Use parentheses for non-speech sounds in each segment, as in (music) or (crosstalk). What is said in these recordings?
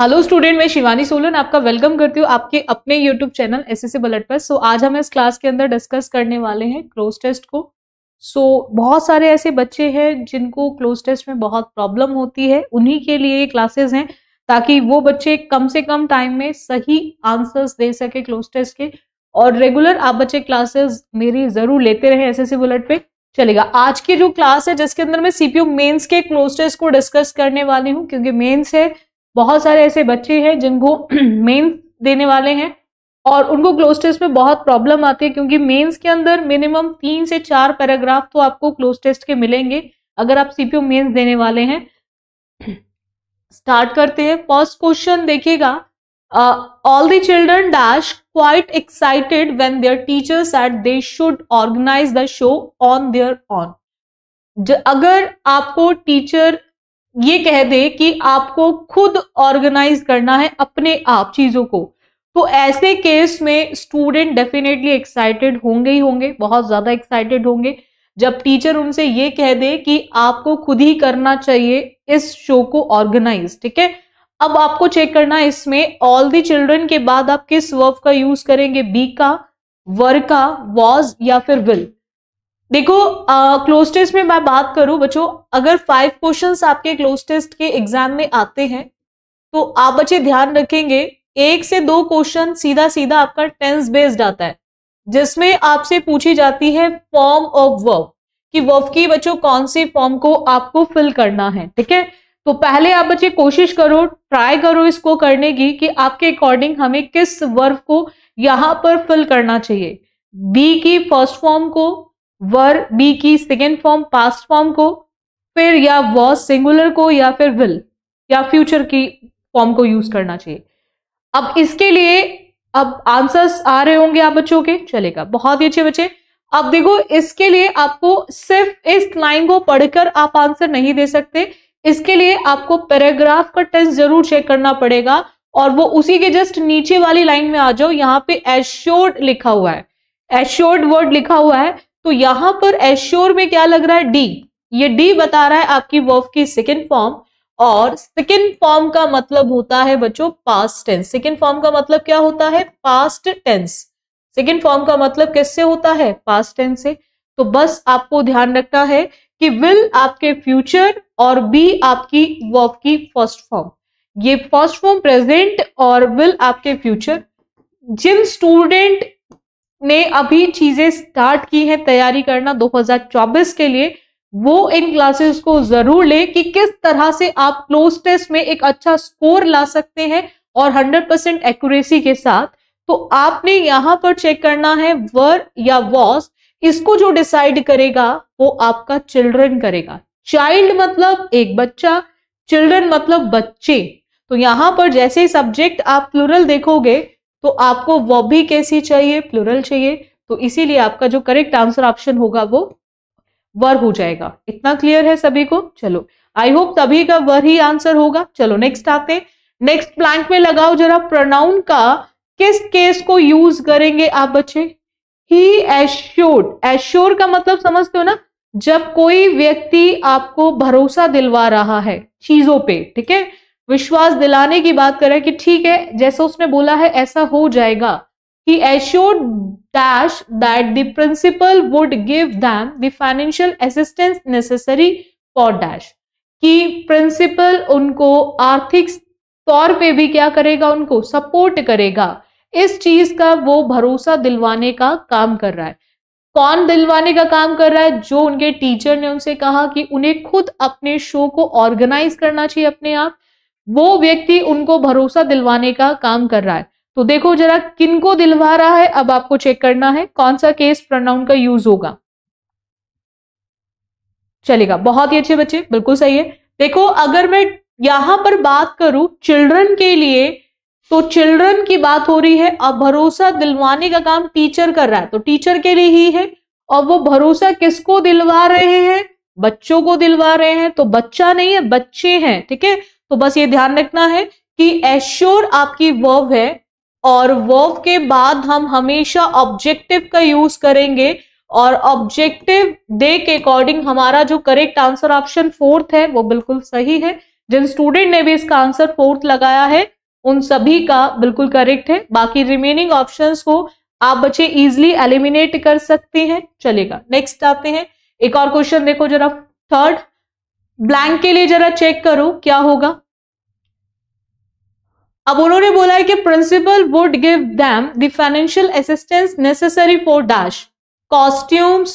Hello student मैं शिवानी सोलन आपका welcome करती हूँ आपके अपने यूट्यूब चैनल एस एस बलट पर सो so, आज हम इस क्लास के अंदर डिस्कस करने वाले हैं क्लोज टेस्ट को सो so, बहुत सारे ऐसे बच्चे हैं जिनको क्लोज टेस्ट में बहुत प्रॉब्लम होती है उन्हीं के लिए ये क्लासेस हैं ताकि वो बच्चे कम से कम टाइम में सही आंसर्स दे सके क्लोज टेस्ट के और रेगुलर आप बच्चे क्लासेस मेरी जरूर लेते रहे एस एस बुलेट पे चलेगा आज की जो क्लास है जिसके अंदर मैं सीपीयू मेंस के क्लोज टेस्ट को डिस्कस करने वाली हूँ क्योंकि मेंस है बहुत सारे ऐसे बच्चे हैं जिनको मेन्स (clears throat) देने वाले हैं और उनको क्लोज टेस्ट में बहुत प्रॉब्लम आती है क्योंकि मेंस के अंदर मिनिमम तीन से चार पैराग्राफ तो आपको क्लोज टेस्ट के मिलेंगे अगर आप सीपीओ मेंस देने वाले हैं स्टार्ट (clears throat) करते हैं फर्स्ट क्वेश्चन देखिएगा all the children dash quite excited when their teachers at they should organise the show on their on अगर आपको टीचर ये कह दे कि आपको खुद ऑर्गेनाइज करना है अपने आप चीजों को तो ऐसे केस में स्टूडेंट डेफिनेटली एक्साइटेड होंगे ही होंगे बहुत ज्यादा एक्साइटेड होंगे जब टीचर उनसे ये कह दे कि आपको खुद ही करना चाहिए इस शो को ऑर्गेनाइज ठीक है अब आपको चेक करना है इसमें ऑल दी चिल्ड्रन के बाद आप किस वर्ब का यूज करेंगे बी का वर का वॉज या फिर विल देखो क्लोज टेस्ट में मैं बात करूं बच्चों अगर फाइव क्वेश्चंस आपके क्लोज टेस्ट के एग्जाम में आते हैं तो आप बच्चे ध्यान रखेंगे एक से दो क्वेश्चन सीधा सीधा आपका टेंस बेस्ड आता है जिसमें आपसे पूछी जाती है फॉर्म ऑफ वर्ब कि वर्ब की बच्चों कौन सी फॉर्म को आपको फिल करना है ठीक है तो पहले आप बच्चे कोशिश करो ट्राई करो इसको करने की कि आपके अकॉर्डिंग हमें किस वर्ब को यहां पर फिल करना चाहिए बी की फर्स्ट फॉर्म को वर बी की सेकेंड फॉर्म पास्ट फॉर्म को फिर या वॉज सिंगुलर को या फिर विल या फ्यूचर की फॉर्म को यूज करना चाहिए अब इसके लिए अब आंसर्स आ रहे होंगे आप बच्चों के चलेगा बहुत ही अच्छे बच्चे अब देखो इसके लिए आपको सिर्फ इस लाइन को पढ़कर आप आंसर नहीं दे सकते इसके लिए आपको पैराग्राफ का टेस्ट जरूर चेक करना पड़ेगा और वो उसी के जस्ट नीचे वाली लाइन में आ जाओ यहाँ पे एश्योर्ड लिखा हुआ है एश्योर्ड वर्ड लिखा हुआ है तो यहां पर एश्योर में क्या लग रहा है डी ये डी बता रहा है आपकी वर्फ की सेकेंड फॉर्म और सेकेंड फॉर्म का मतलब होता है बच्चों पास्ट टेंस सेकेंड फॉर्म का मतलब क्या होता है पास्ट टेंस सेकेंड फॉर्म का मतलब किससे होता है पास्ट टेंस से तो बस आपको ध्यान रखना है कि विल आपके फ्यूचर और बी आपकी वर्ब की फर्स्ट फॉर्म ये फर्स्ट फॉर्म प्रेजेंट और विल आपके फ्यूचर जिन स्टूडेंट ने अभी चीजें स्टार्ट की हैं तैयारी करना 2024 के लिए वो इन क्लासेस को जरूर ले कि किस तरह से आप क्लोज टेस्ट में एक अच्छा स्कोर ला सकते हैं और 100% परसेंट एक्यूरेसी के साथ तो आपने यहां पर चेक करना है वर या वॉस इसको जो डिसाइड करेगा वो आपका चिल्ड्रन करेगा चाइल्ड मतलब एक बच्चा चिल्ड्रन मतलब बच्चे तो यहां पर जैसे सब्जेक्ट आप प्लुरल देखोगे तो आपको वो भी कैसी चाहिए प्लुरल चाहिए तो इसीलिए आपका जो करेक्ट आंसर ऑप्शन होगा वो वर हो जाएगा इतना क्लियर है सभी को चलो आई होप तभी का वर ही आंसर होगा चलो नेक्स्ट आते हैं नेक्स्ट प्लैंक में लगाओ जरा प्रोनाउन का किस केस को यूज करेंगे आप बच्चे ही एश्योर्ड एश्योर का मतलब समझते हो ना जब कोई व्यक्ति आपको भरोसा दिलवा रहा है चीजों पे ठीक है विश्वास दिलाने की बात है कि ठीक है जैसा उसने बोला है ऐसा हो जाएगा he assured dash that the principal would give them the financial assistance necessary for dash कि प्रिंसिपल उनको आर्थिक तौर पे भी क्या करेगा उनको सपोर्ट करेगा इस चीज का वो भरोसा दिलवाने का काम कर रहा है कौन दिलवाने का काम कर रहा है जो उनके टीचर ने उनसे कहा कि उन्हें खुद अपने शो को ऑर्गेनाइज करना चाहिए अपने आप वो व्यक्ति उनको भरोसा दिलवाने का काम कर रहा है तो देखो जरा किनको दिलवा रहा है अब आपको चेक करना है कौन सा केस प्रोनाउन का यूज होगा चलेगा बहुत ही अच्छे बच्चे बिल्कुल सही है देखो अगर मैं यहां पर बात करूं चिल्ड्रन के लिए तो चिल्ड्रन की बात हो रही है अब भरोसा दिलवाने का काम टीचर कर रहा है तो टीचर के लिए ही है और वो भरोसा किसको दिलवा रहे हैं बच्चों को दिलवा रहे हैं तो बच्चा नहीं है बच्चे हैं ठीक है तो बस ये ध्यान रखना है कि एश्योर आपकी वर्व है और वर्व के बाद हम हमेशा ऑब्जेक्टिव का यूज करेंगे और ऑब्जेक्टिव डे के अकॉर्डिंग हमारा जो करेक्ट आंसर ऑप्शन फोर्थ है वो बिल्कुल सही है जिन स्टूडेंट ने भी इसका आंसर फोर्थ लगाया है उन सभी का बिल्कुल करेक्ट है बाकी रिमेनिंग ऑप्शंस को आप बच्चे इजिली एलिमिनेट कर सकते हैं चलेगा नेक्स्ट आते हैं एक और क्वेश्चन देखो जरा थर्ड ब्लैंक के लिए जरा चेक करो क्या होगा अब उन्होंने बोला है कि principal would give them the financial assistance necessary for dash costumes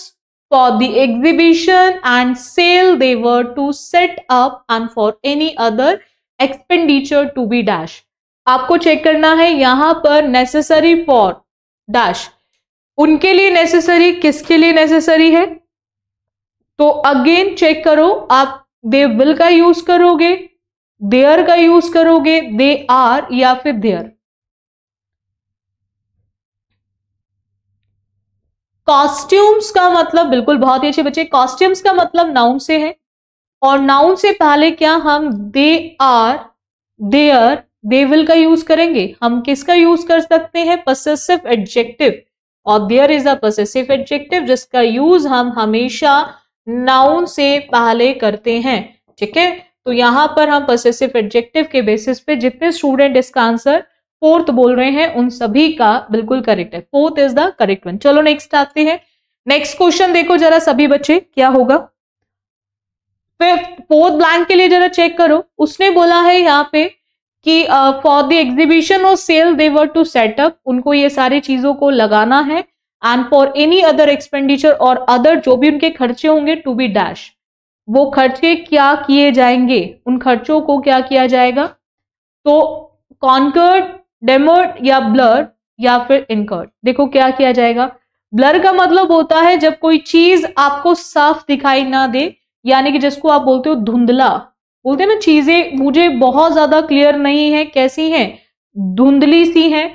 for the exhibition and sale they were to set up and for any other expenditure to be dash आपको चेक करना है यहां पर नेसेसरी फॉर डैश उनके लिए necessary किसके लिए necessary है तो अगेन चेक करो आप दे विल का यूज करोगे देयर का यूज करोगे दे आर या फिर देयर कॉस्ट्यूम्स का मतलब बिल्कुल बहुत ही अच्छे बच्चे कॉस्ट्यूम्स का मतलब नाउन से है और नाउन से पहले क्या हम they are there they will का यूज करेंगे हम किसका यूज कर सकते हैं पसेसिव एडजेक्टिव और there is a possessive adjective जिसका यूज हम हमेशा नाउन से पहले करते हैं ठीक है तो यहाँ पर हम पसेसिव एडजेक्टिव के बेसिस पे जितने स्टूडेंट इसका आंसर फोर्थ बोल रहे हैं उन सभी का बिल्कुल करेक्ट है fourth is the correct one चलो नेक्स्ट आते हैं नेक्स्ट क्वेश्चन देखो जरा सभी बच्चे क्या होगा फिफ्थ फोर्थ ब्लैंक के लिए जरा चेक करो उसने बोला है यहाँ पे कि फॉर द एग्जीबिशन और sale they were to set up उनको ये सारी चीजों को लगाना है and for any other expenditure और अदर जो भी उनके खर्चे होंगे टू बी डैश वो खर्चे क्या किए जाएंगे उन खर्चों को क्या किया जाएगा तो कॉन्कर्ड डेमर्ड या ब्लर या फिर इनकर्ड देखो क्या किया जाएगा ब्लर का मतलब होता है जब कोई चीज आपको साफ दिखाई ना दे यानी कि जिसको आप बोलते हो धुंधला बोलते हैं ना चीजें मुझे बहुत ज्यादा क्लियर नहीं है कैसी हैं धुंधली सी हैं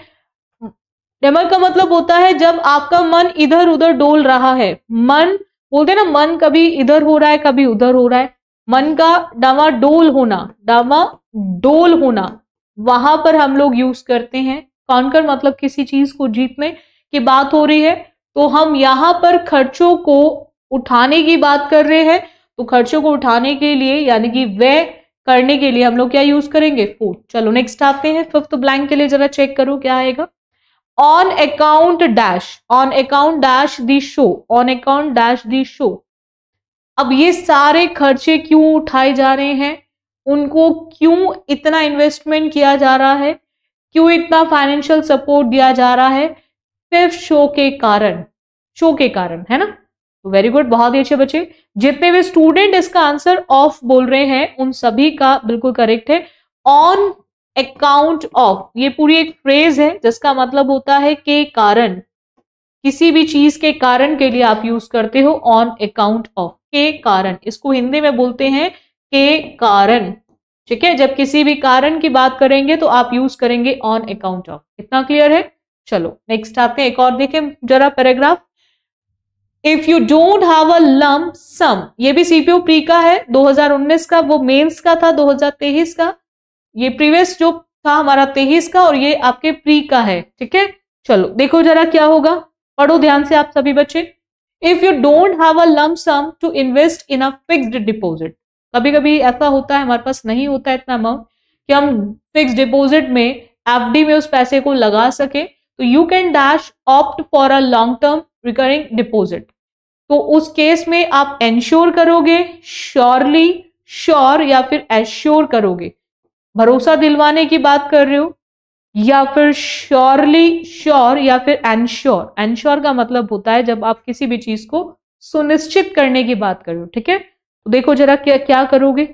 डेमर का मतलब होता है जब आपका मन इधर उधर डोल रहा है मन बोलते हैं ना मन कभी इधर हो रहा है कभी उधर हो रहा है मन का डावा डोल होना डावा डोल होना वहां पर हम लोग यूज करते हैं कॉन्कर मतलब किसी चीज को जीतने की बात हो रही है तो हम यहाँ पर खर्चों को उठाने की बात कर रहे हैं तो खर्चों को उठाने के लिए यानी कि वे करने के लिए हम लोग क्या यूज करेंगे फूड चलो नेक्स्ट आते हैं फिफ्थ ब्लैंक के लिए जरा चेक करो क्या आएगा on account dash on account dash the show on account dash the show अब ये सारे खर्चे क्यों उठाए जा रहे हैं उनको क्यों इतना इन्वेस्टमेंट किया जा रहा है क्यों इतना फाइनेंशियल सपोर्ट दिया जा रहा है सिर्फ शो के कारण शो के कारण है ना वेरी तो गुड बहुत ही अच्छे बच्चे जितने भी स्टूडेंट इसका आंसर ऑफ बोल रहे हैं उन सभी का बिल्कुल करेक्ट है ऑन अकाउंट ऑफ ये पूरी एक फ्रेज है जिसका मतलब होता है के कारण किसी भी चीज के कारण के लिए आप यूज करते हो ऑन अकाउंट ऑफ के कारण इसको हिंदी में बोलते हैं के कारण ठीक है जब किसी भी कारण की बात करेंगे तो आप यूज करेंगे ऑन अकाउंट ऑफ इतना क्लियर है चलो नेक्स्ट आते हैं एक और देखें जरा paragraph if you don't have a lump sum ये भी सीपीओ प्री का है 2019 का वो मेंस का था 2023 का ये प्रीवियस जो था हमारा तेईस का और ये आपके प्री का है ठीक है चलो देखो जरा क्या होगा पढ़ो ध्यान से आप सभी बच्चे if you don't have a lump sum to invest in a fixed deposit कभी कभी ऐसा होता है हमारे पास नहीं होता है इतना अमाउंट कि हम फिक्स डिपॉजिट में डी में उस पैसे को लगा सके तो you can dash opt for a long term recurring deposit तो उस केस में आप एंश्योर करोगे श्योरली श्योर या फिर एश्योर करोगे भरोसा दिलवाने की बात कर रहे हो या फिर श्योरली श्योर sure या फिर एनश्योर एनश्योर का मतलब होता है जब आप किसी भी चीज को सुनिश्चित करने की बात कर रहे हो ठीक है तो देखो जरा क्या क्या करोगे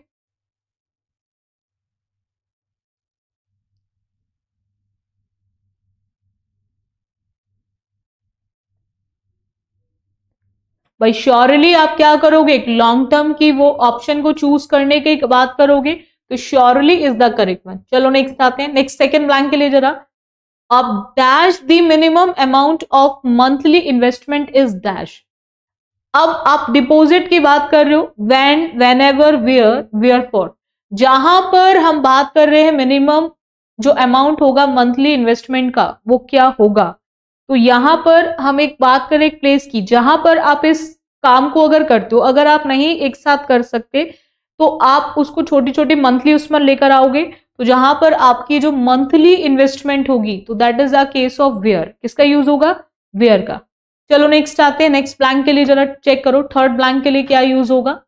भाई श्योरली आप क्या करोगे एक लॉन्ग टर्म की वो ऑप्शन को चूज करने की बात करोगे तो surely is the correct one चलो नेक्स्ट आते हैं नेक्स्ट सेकेंड ब्लैंक के लिए जरा अब dash the minimum amount of monthly investment is dash अब आप डिपॉजिट की बात कर रहे हो when whenever where where for जहां पर हम बात कर रहे हैं मिनिमम जो अमाउंट होगा मंथली इन्वेस्टमेंट का वो क्या होगा तो यहां पर हम एक बात करें एक प्लेस की जहां पर आप इस काम को अगर करते हो अगर आप नहीं एक साथ कर सकते तो आप उसको छोटी छोटी मंथली उसमें लेकर आओगे तो जहां पर आपकी जो मंथली इन्वेस्टमेंट होगी तो that is the case of where किसका यूज होगा वेयर का चलो नेक्स्ट आते हैं नेक्स्ट ब्लैंक के लिए जरा चेक करो थर्ड ब्लैंक के लिए क्या यूज होगा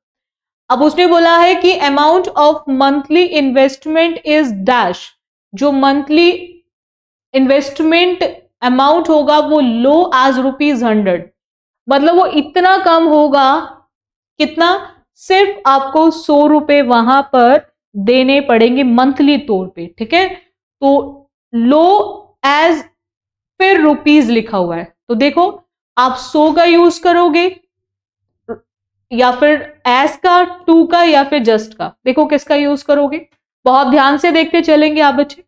अब उसने बोला है कि amount of monthly investment is dash जो मंथली इन्वेस्टमेंट अमाउंट होगा वो लो एज रुपीज हंड्रेड मतलब वो इतना कम होगा कितना सिर्फ आपको सौ रुपए वहां पर देने पड़ेंगे मंथली तौर पे ठीक है तो लो एज फिर रुपीज लिखा हुआ है तो देखो आप सो का यूज करोगे या फिर एस का टू का या फिर जस्ट का देखो किसका यूज करोगे बहुत ध्यान से देखते चलेंगे आप बच्चे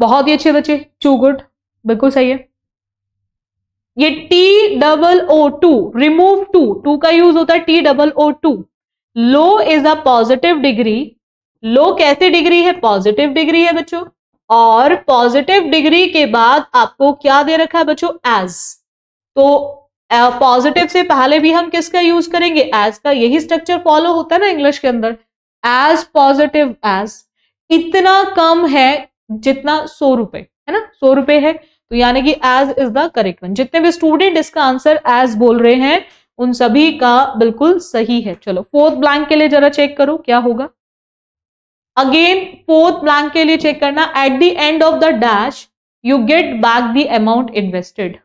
बहुत ही अच्छे बच्चे टू गुड बिल्कुल सही है ये T double O too remove too too का यूज होता है T double O too low is a positive degree low कैसे डिग्री है पॉजिटिव डिग्री है बच्चों और पॉजिटिव डिग्री के बाद आपको क्या दे रखा है बच्चों एज तो पॉजिटिव uh, से पहले भी हम किसका यूज करेंगे एज का यही स्ट्रक्चर फॉलो होता है ना इंग्लिश के अंदर एज पॉजिटिव एज इतना कम है जितना सौ रुपए है ना सौ रुपए है तो यानी कि as is the correct one जितने भी स्टूडेंट इसका आंसर एज बोल रहे हैं उन सभी का बिल्कुल सही है चलो फोर्थ ब्लैंक के लिए जरा चेक करो क्या होगा अगेन फोर्थ ब्लैंक के लिए चेक करना at the end of the dash you get back the amount invested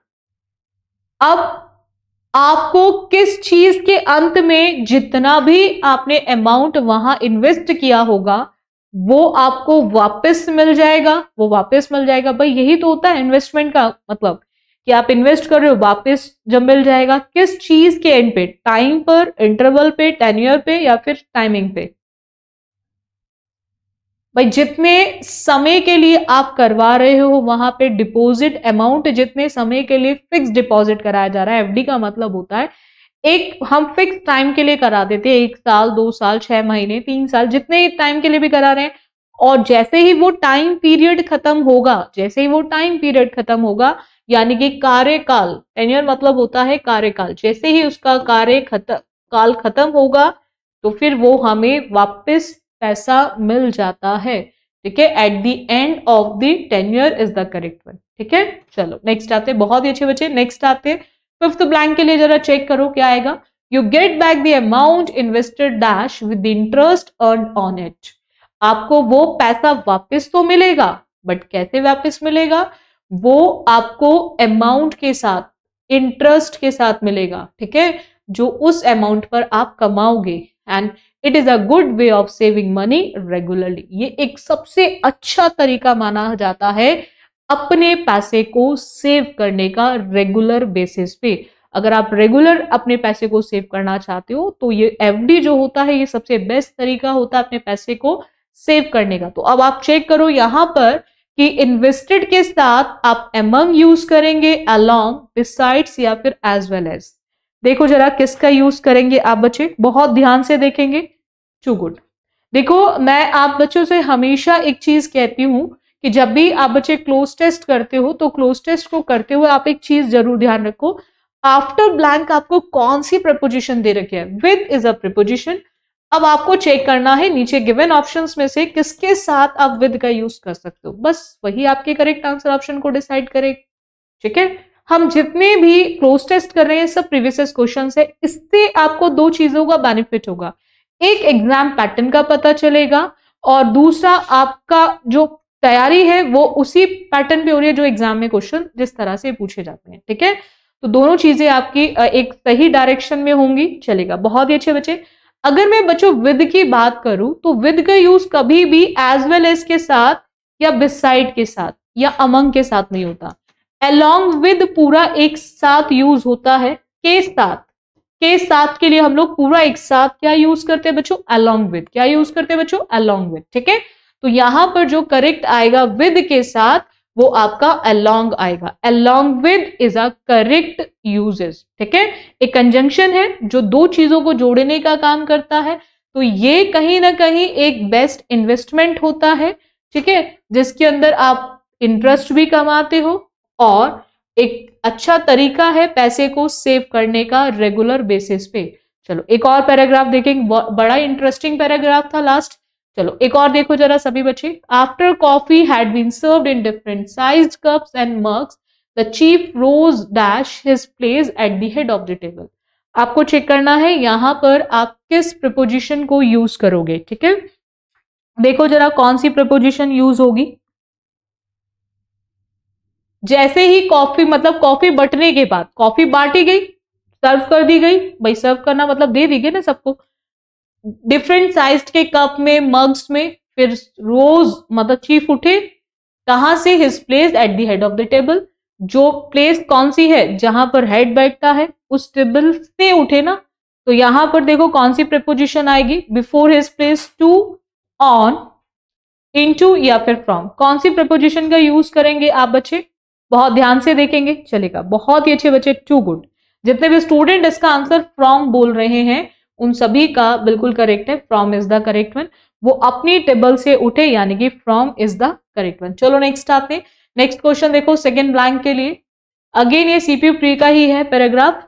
अब आपको किस चीज के अंत में जितना भी आपने अमाउंट वहां इन्वेस्ट किया होगा वो आपको वापस मिल जाएगा वो वापस मिल जाएगा भाई यही तो होता है इन्वेस्टमेंट का मतलब कि आप इन्वेस्ट कर रहे हो वापस जब मिल जाएगा किस चीज के एंड पे टाइम पर इंटरवल पे टेन्यूर पे या फिर टाइमिंग पे भाई जितने समय के लिए आप करवा रहे हो वहां पे डिपॉजिट अमाउंट जितने समय के लिए फिक्स डिपॉजिट कराया जा रहा है एफडी का मतलब होता है एक हम फिक्स टाइम के लिए करा देते हैं एक साल दो साल छह महीने तीन साल जितने टाइम के लिए भी करा रहे हैं और जैसे ही वो टाइम पीरियड खत्म होगा जैसे ही वो टाइम पीरियड खत्म होगा यानी कि कार्यकाल टेन्यर मतलब होता है कार्यकाल जैसे ही उसका कार्य खत्म काल खत्म होगा तो फिर वो हमें वापस पैसा मिल जाता है ठीक है at the end of the tenure is the correct one ठीक है चलो नेक्स्ट आते बहुत ही अच्छे बच्चे नेक्स्ट आते हैं फिफ्थ ब्लैंक के लिए जरा चेक करो क्या आएगा you get back the amount invested dash with interest earn on it आपको वो पैसा वापस तो मिलेगा बट कैसे वापस मिलेगा वो आपको अमाउंट के साथ इंटरेस्ट के साथ मिलेगा ठीक है जो उस अमाउंट पर आप कमाओगे and it is a good way of saving money regularly ये एक सबसे अच्छा तरीका माना जाता है अपने पैसे को सेव करने का रेगुलर बेसिस पे अगर आप रेगुलर अपने पैसे को सेव करना चाहते हो तो ये एफडी जो होता है ये सबसे बेस्ट तरीका होता है अपने पैसे को सेव करने का तो अब आप चेक करो यहां पर कि इन्वेस्टेड के साथ आप एमंग यूज करेंगे अलॉन्ग बिसाइड्स या फिर एज वेल एज देखो जरा किसका यूज करेंगे आप बच्चे बहुत ध्यान से देखेंगे टू गुड देखो मैं आप बच्चों से हमेशा एक चीज कहती हूं कि जब भी आप बच्चे क्लोज टेस्ट करते हो तो क्लोज टेस्ट को करते हुए आप एक चीज जरूर ध्यान रखो आफ्टर ब्लैंक आपको कौन सी प्रपोजिशन दे रखी है विद इज अ प्रपोजिशन अब आपको चेक करना है नीचे गिवन ऑप्शंस में से किसके साथ आप विद का यूज कर सकते हो बस वही आपके करेक्ट आंसर ऑप्शन को डिसाइड करे ठीक है हम जितने भी क्लोज टेस्ट कर रहे हैं सब प्रीवियस क्वेश्चन है इससे आपको दो चीजों का बेनिफिट होगा एक एग्जाम पैटर्न का पता चलेगा और दूसरा आपका जो तैयारी है वो उसी पैटर्न पे हो रही है जो एग्जाम में क्वेश्चन जिस तरह से पूछे जाते हैं ठीक है तो दोनों चीजें आपकी एक सही डायरेक्शन में होंगी चलेगा बहुत ही अच्छे बच्चे अगर मैं बच्चों विद की बात करूं तो विद का यूज कभी भी एज वेल एज के साथ या बिसाइड के साथ या अमंग के साथ नहीं होता अलोंग विद पूरा एक साथ यूज होता है के साथ के साथ के लिए हम लोग पूरा एक साथ क्या यूज करते हैं बच्चों अलोंग विद क्या यूज करते हैं बच्चों अलोंग विद ठीक है तो यहां पर जो करेक्ट आएगा विद के साथ वो आपका अलोंग आएगा along with is a correct usages ठीक है एक कंजंक्शन है जो दो चीजों को जोड़ने का काम करता है तो ये कहीं ना कहीं एक बेस्ट इन्वेस्टमेंट होता है ठीक है जिसके अंदर आप इंटरेस्ट भी कमाते हो और एक अच्छा तरीका है पैसे को सेव करने का रेगुलर बेसिस पे चलो एक और पैराग्राफ देखेंगे बड़ा इंटरेस्टिंग पैराग्राफ था लास्ट चलो एक और देखो जरा सभी बच्चे after coffee had been served in different size cups and mugs the chief rose dash his place at the head of the table आपको चेक करना है यहां पर आप किस प्रपोजिशन को यूज करोगे ठीक है देखो जरा कौन सी प्रपोजिशन यूज होगी जैसे ही कॉफी मतलब कॉफी बटने के बाद कॉफी बांटी गई सर्व कर दी गई भाई सर्व करना मतलब दे दी गई ना सबको डिफरेंट साइज के कप में मग्स में फिर रोज मतलब चीफ उठे कहा से his place at the head of the table जो प्लेस कौन सी है जहां पर हेड बैठता है उस टेबल से उठे ना तो यहां पर देखो कौन सी प्रपोजिशन आएगी before his place to on into या फिर फ्रॉम कौन सी प्रपोजिशन का यूज करेंगे आप बच्चे बहुत ध्यान से देखेंगे चलेगा बहुत ही अच्छे बच्चे टू गुड जितने भी स्टूडेंट इसका आंसर फ्रॉम बोल रहे हैं उन सभी का बिल्कुल करेक्ट है from is the correct one वो अपनी टेबल से उठे यानी कि from is the correct one चलो नेक्स्ट आते हैं नेक्स्ट क्वेश्चन देखो सेकेंड ब्लैंक के लिए अगेन ये सीपीयू प्री का ही है paragraph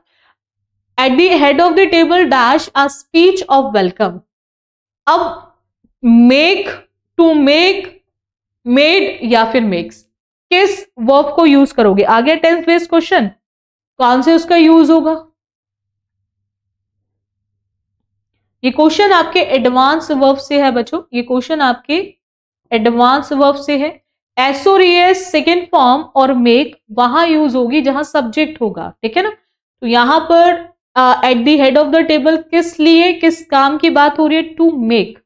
at the head of the table dash a speech of welcome अब मेक टू मेक मेड या फिर मेक्स किस वर्ब को यूज करोगे आगे टेंथ बेस्ट क्वेश्चन कौन से उसका यूज होगा ये क्वेश्चन आपके एडवांस वर्ब से है बच्चों ये क्वेश्चन आपके एडवांस वर्ब से है एसोरियस सेकेंड फॉर्म और मेक वहां यूज होगी जहां सब्जेक्ट होगा ठीक है ना तो यहाँ पर at the head of the table किस लिए किस काम की बात हो रही है टू मेक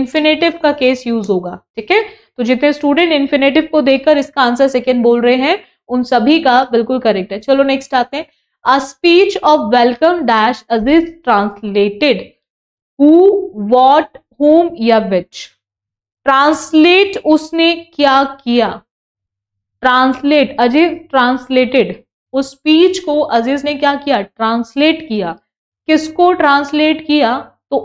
इन्फिनेटिव का केस यूज होगा ठीक है तो जितने स्टूडेंट इन्फिनेटिव को देखकर इसका आंसर सेकेंड बोल रहे हैं उन सभी का बिल्कुल करेक्ट है चलो नेक्स्ट आते हैं a speech of welcome dash is translated who what whom या विच ट्रांसलेट उसने क्या किया ट्रांसलेट अजीज ट्रांसलेटेड उस स्पीच को अजीज ने क्या किया ट्रांसलेट किया किसको ट्रांसलेट किया तो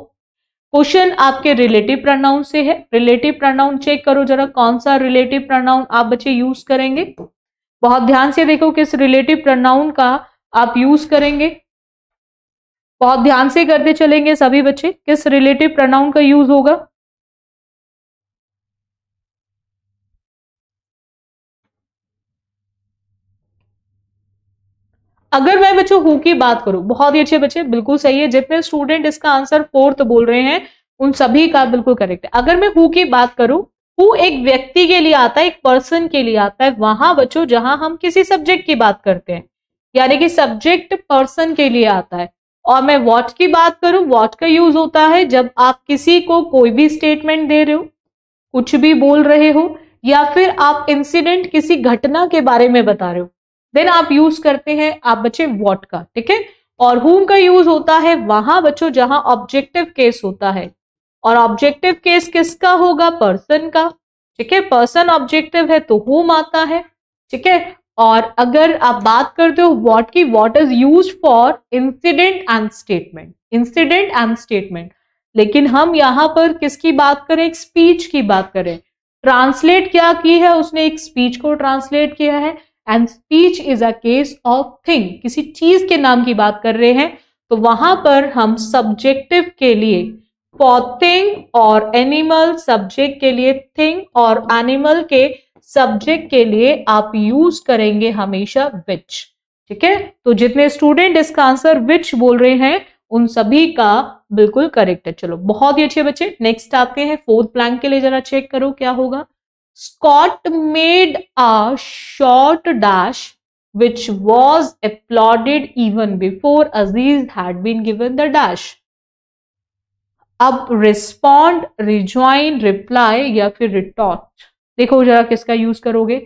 क्वेश्चन आपके रिलेटिव प्रोनाउन से है रिलेटिव प्रोनाउन चेक करो जरा कौन सा रिलेटिव प्रोनाउन आप बच्चे यूज करेंगे बहुत ध्यान से देखो किस रिलेटिव प्रोनाउन का आप यूज करेंगे बहुत ध्यान से करते चलेंगे सभी बच्चे किस रिलेटिव प्रोनाउन का यूज होगा अगर मैं बच्चों हु की बात करूं बहुत ही अच्छे बच्चे बिल्कुल सही है जितने स्टूडेंट इसका आंसर फोर्थ बोल रहे हैं उन सभी का बिल्कुल करेक्ट है अगर मैं हु की बात करूं हु एक व्यक्ति के लिए आता है एक पर्सन के लिए आता है वहां बच्चों जहां हम किसी सब्जेक्ट की बात करते हैं यानी कि सब्जेक्ट पर्सन के लिए आता है और मैं वॉट की बात करूं वॉट का यूज होता है जब आप किसी को कोई भी स्टेटमेंट दे रहे हो कुछ भी बोल रहे हो या फिर आप इंसिडेंट किसी घटना के बारे में बता रहे हो देन आप यूज करते हैं आप बच्चे वॉट का ठीक है और हुम का यूज होता है वहां बच्चों जहां ऑब्जेक्टिव केस होता है और ऑब्जेक्टिव केस किसका होगा पर्सन का ठीक है पर्सन ऑब्जेक्टिव है तो हुम आता है ठीक है और अगर आप बात करते हो वॉट की what is use for incident and statement incident and statement लेकिन हम यहां पर किसकी बात करें एक स्पीच की बात करें ट्रांसलेट क्या की है उसने एक स्पीच को ट्रांसलेट किया है and speech is a case of thing किसी चीज के नाम की बात कर रहे हैं तो वहां पर हम सब्जेक्टिव के लिए फॉर थिंग और एनिमल सब्जेक्ट के लिए थिंग और एनिमल के सब्जेक्ट के लिए आप यूज करेंगे हमेशा विच ठीक है तो जितने स्टूडेंट इसका आंसर विच बोल रहे हैं उन सभी का बिल्कुल करेक्ट है चलो बहुत ही अच्छे बच्चे नेक्स्ट आते हैं फोर्थ प्लैंक के लिए जरा चेक करो क्या होगा Scott made a short dash which was applauded even before Aziz had been given the dash अब रिस्पॉन्ड रिज्वाइन रिप्लाई या फिर retort. देखो जरा किसका यूज करोगे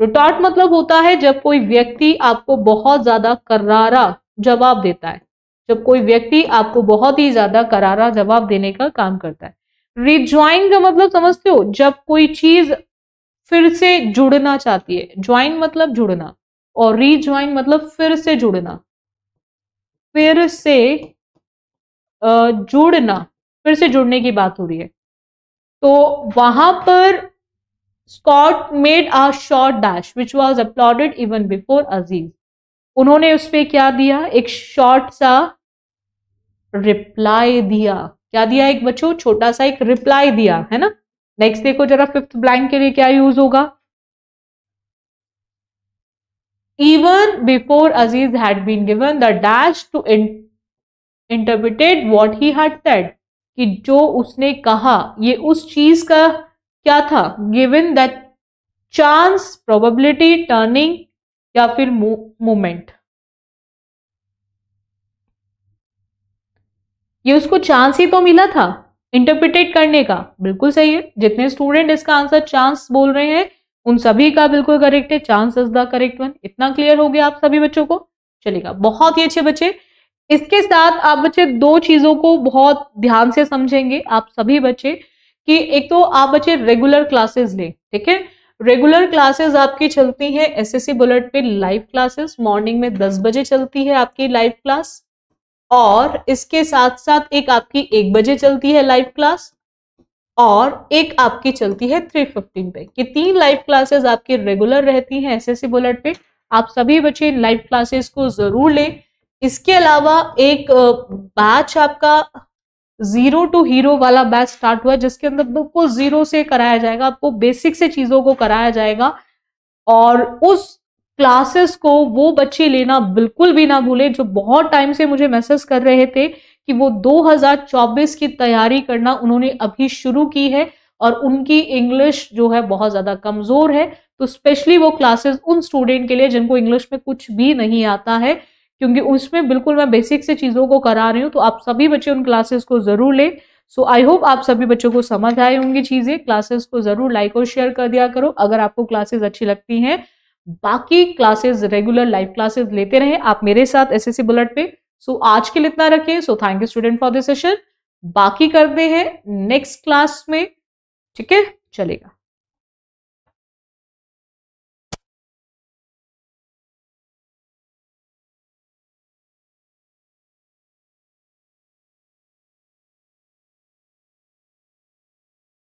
रुटाट मतलब होता है जब कोई व्यक्ति आपको बहुत ज्यादा करारा जवाब देता है जब कोई व्यक्ति आपको बहुत ही ज्यादा करारा जवाब देने का काम करता है रिज्वाइन का मतलब समझते हो जब कोई चीज फिर से जुड़ना चाहती है ज्वाइन मतलब जुड़ना और रिज्वाइन मतलब फिर से जुड़ना फिर से जुड़ना फिर से जुड़ने की बात हो रही है तो वहां पर Scott made a short dash which was applauded even before Aziz उन्होंने उस पर क्या दिया एक शॉर्ट सा रिप्लाई दिया क्या दिया एक बच्चों छोटा सा एक रिप्लाई दिया है ना नेक्स्ट देखो जरा फिफ्थ ब्लैंक के लिए क्या यूज होगा even before Aziz had been given the dash to interpreted what he had said कि जो उसने कहा ये उस चीज का क्या था given that chance probability turning या फिर मूवमेंट ये उसको चांस ही तो मिला था इंटरप्रिटेट करने का बिल्कुल सही है जितने स्टूडेंट इसका आंसर चांस बोल रहे हैं उन सभी का बिल्कुल करेक्ट है chance is the correct one इतना क्लियर हो गया आप सभी बच्चों को चलेगा बहुत ही अच्छे बच्चे इसके साथ आप बच्चे दो चीजों को बहुत ध्यान से समझेंगे आप सभी बच्चे कि एक तो आप बच्चे रेगुलर क्लासेस लें ठीक है रेगुलर क्लासेस आपकी चलती है एसएससी बुलेट पे लाइव क्लासेस मॉर्निंग में दस बजे चलती है आपकी लाइव क्लास और इसके साथ साथ एक आपकी एक बजे चलती है लाइव क्लास और एक आपकी चलती है थ्री फिफ्टीन पे कि तीन लाइव क्लासेस आपकी रेगुलर रहती हैं एसएससी बुलेट पे आप सभी बच्चे लाइव क्लासेस को जरूर लें इसके अलावा एक बैच आपका जीरो टू हीरो वाला बैच स्टार्ट हुआ जिसके अंदर बिल्कुल जीरो से कराया जाएगा आपको बेसिक से चीजों को कराया जाएगा और उस क्लासेस को वो बच्चे लेना बिल्कुल भी ना भूले जो बहुत टाइम से मुझे मैसेज कर रहे थे कि वो 2024 की तैयारी करना उन्होंने अभी शुरू की है और उनकी इंग्लिश जो है बहुत ज़्यादा कमज़ोर है तो स्पेशली वो क्लासेस उन स्टूडेंट के लिए जिनको इंग्लिश में कुछ भी नहीं आता है क्योंकि उसमें बिल्कुल मैं बेसिक से चीज़ों को करा रही हूँ तो आप सभी बच्चे उन क्लासेस को ज़रूर लें सो आई होप आप सभी बच्चों को समझ आए होंगी चीज़ें क्लासेस को ज़रूर लाइक और शेयर कर दिया करो अगर आपको क्लासेस अच्छी लगती हैं बाकी क्लासेस रेगुलर लाइव क्लासेस लेते रहे आप मेरे साथ एस एस बुलेट पे सो आज के लिए इतना रखें so thank you student for this session बाकी करते हैं नेक्स्ट क्लास में ठीक है चलेगा